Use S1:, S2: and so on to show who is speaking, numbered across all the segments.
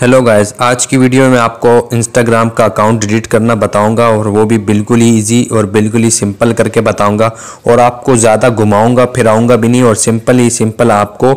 S1: hello guys आज की video में आपको इंस्टाग्राम का अकाउंट डिलीट करना बताऊंगा और वो भी बिल्कुल ही इजी और बिल्कुल ही सिंपल करके बताऊंगा और आपको ज़्यादा घुमाऊंगा फिराऊंगा भी नहीं और सिंपल ही सिंपल आपको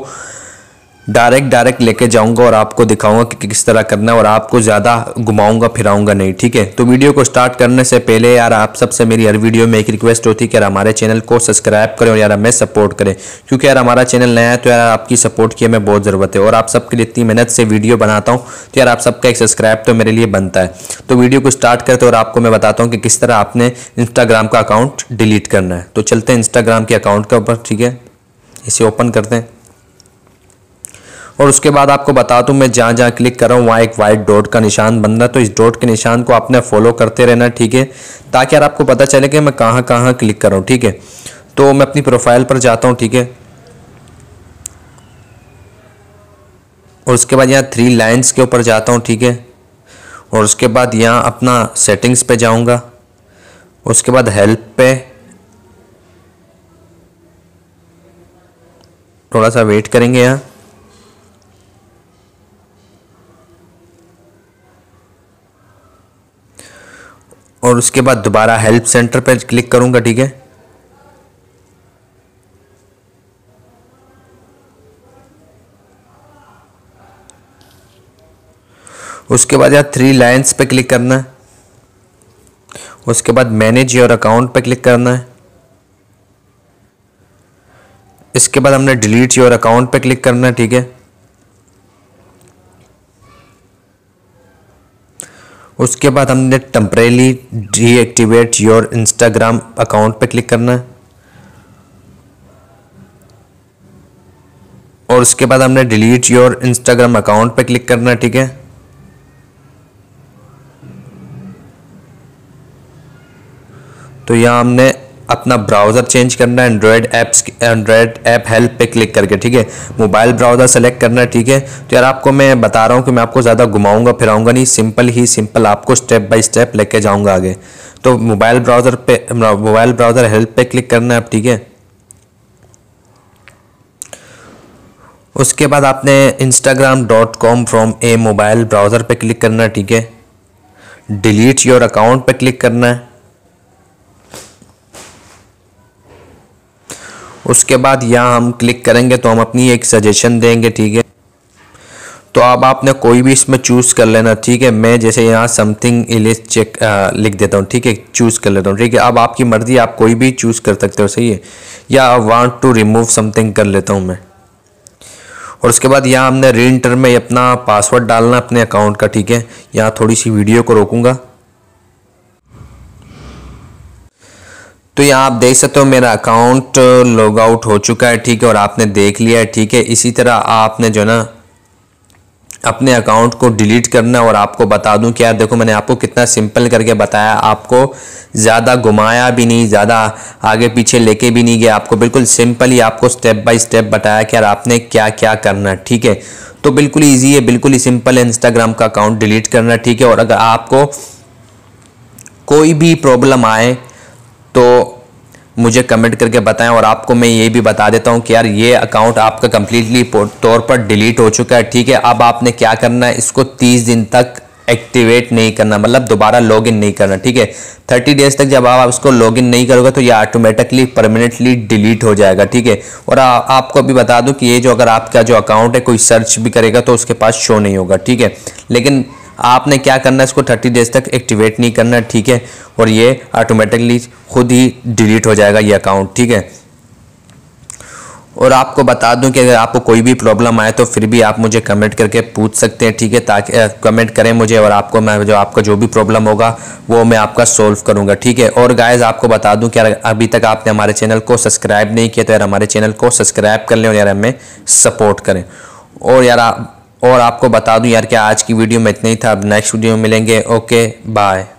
S1: डायरेक्ट डायरेक्ट लेके जाऊंगा और आपको दिखाऊंगा कि किस तरह करना है और आपको ज़्यादा घुमाऊंगा फिराऊंगा नहीं ठीक है तो वीडियो को स्टार्ट करने से पहले यार आप सबसे मेरी हर वीडियो में एक रिक्वेस्ट होती है कि यार हमारे चैनल को सब्सक्राइब करें और यार हमें सपोर्ट करें क्योंकि यार हमारा चैनल नया है तो यार आपकी सपोर्ट की हमें बहुत ज़रूरत है और आप सबके लिए इतनी मेहनत से वीडियो बनाता हूँ तो यार आप सबका एक सब्सक्राइब तो मेरे लिए बनता है तो वीडियो को स्टार्ट करते और आपको मैं बताता हूँ कि किस तरह आपने इंस्टाग्राम का अकाउंट डिलीट करना है तो चलते हैं इंस्टाग्राम के अकाउंट के ऊपर ठीक है इसे ओपन करते हैं और उसके बाद आपको बता दूं मैं जहाँ जहाँ क्लिक कर रहा हूं वहाँ एक वाइट डॉट का निशान बन रहा है तो इस डॉट के निशान को आपने फॉलो करते रहना ठीक है ताकि यार आपको पता चले कि मैं कहाँ कहाँ क्लिक कर रहा हूं ठीक है तो मैं अपनी प्रोफाइल पर जाता हूँ ठीक है और उसके बाद यहाँ थ्री लाइन्स के ऊपर जाता हूँ ठीक है और उसके बाद यहाँ अपना सेटिंग्स पर जाऊँगा उसके बाद हेल्प पे थोड़ा सा वेट करेंगे यहाँ और उसके बाद दोबारा हेल्प सेंटर पर क्लिक करूंगा ठीक है उसके बाद यहाँ थ्री लाइन्स पे क्लिक करना है उसके बाद मैनेज योर अकाउंट पे क्लिक करना है इसके बाद हमने डिलीट योर अकाउंट पे क्लिक करना है ठीक है उसके बाद हमने temporarily deactivate your Instagram account पे क्लिक करना है और उसके बाद हमने डिलीट योर इंस्टाग्राम अकाउंट पे क्लिक करना है ठीक है तो यहाँ हमने अपना ब्राउज़र चेंज करना है Android apps Android app help पे क्लिक करके ठीक है मोबाइल ब्राउज़र सेलेक्ट करना है ठीक है तो यार आपको मैं बता रहा हूँ कि मैं आपको ज़्यादा घुमाऊँगा फिराऊँगा नहीं सिंपल ही सिंपल आपको स्टेप बाय स्टेप लेके जाऊँगा आगे तो मोबाइल ब्राउज़र पे मोबाइल ब्राउज़र हेल्प पे क्लिक करना है आप ठीक है उसके बाद आपने Instagram dot com from a mobile browser पे क्लिक करना है ठीक है डिलीट योर अकाउंट पे क्लिक करना है उसके बाद यहाँ हम क्लिक करेंगे तो हम अपनी एक सजेशन देंगे ठीक है तो अब आपने कोई भी इसमें चूज़ कर लेना ठीक है मैं जैसे यहाँ समथिंग इलिस चेक आ, लिख देता हूँ ठीक है चूज़ कर लेता हूँ ठीक है अब आपकी मर्ज़ी आप कोई भी चूज़ कर सकते हो सही है या I want to remove something कर लेता हूँ मैं और उसके बाद यहाँ हमने रिंटर में अपना पासवर्ड डालना अपने अकाउंट का ठीक है यहाँ थोड़ी सी वीडियो को रोकूँगा तो यहाँ आप देख सकते हो मेरा अकाउंट लॉग आउट हो चुका है ठीक है और आपने देख लिया है ठीक है इसी तरह आपने जो ना अपने अकाउंट को डिलीट करना और आपको बता दूं कि यार देखो मैंने आपको कितना सिंपल करके बताया आपको ज़्यादा घुमाया भी नहीं ज़्यादा आगे पीछे लेके भी नहीं गया आपको बिल्कुल सिंपल ही आपको स्टेप बाय स्टेप बताया कि यार आपने क्या क्या करना है ठीक है तो बिल्कुल ईजी है बिल्कुल ही सिंपल है इंस्टाग्राम का अकाउंट डिलीट करना ठीक है और अगर आपको कोई भी प्रॉब्लम आए तो मुझे कमेंट करके बताएं और आपको मैं ये भी बता देता हूँ कि यार ये अकाउंट आपका कम्प्लीटली तौर पर डिलीट हो चुका है ठीक है अब आपने क्या करना है इसको तीस दिन तक एक्टिवेट नहीं करना मतलब दोबारा लॉगिन नहीं करना ठीक है थर्टी डेज तक जब आप इसको लॉगिन नहीं करोगे तो ये ऑटोमेटिकली परमानेंटली डिलीट हो जाएगा ठीक है और आ, आपको भी बता दूँ कि ये जो अगर आपका जो अकाउंट है कोई सर्च भी करेगा तो उसके पास शो नहीं होगा ठीक है लेकिन आपने क्या करना है इसको 30 डेज तक एक्टिवेट नहीं करना ठीक है और ये ऑटोमेटिकली खुद ही डिलीट हो जाएगा ये अकाउंट ठीक है और आपको बता दूं कि अगर आपको कोई भी प्रॉब्लम आए तो फिर भी आप मुझे कमेंट करके पूछ सकते हैं ठीक है ताकि कमेंट करें मुझे और आपको मैं जो आपका जो भी प्रॉब्लम होगा वो मैं आपका सॉल्व करूंगा ठीक है और गाइज आपको बता दूं कि अभी तक आपने हमारे चैनल को सब्सक्राइब नहीं किया तो यार हमारे चैनल को सब्सक्राइब कर लें और यार हमें सपोर्ट करें और यार और आपको बता दूं यार कि आज की वीडियो में इतना ही था अब नेक्स्ट वीडियो में मिलेंगे ओके बाय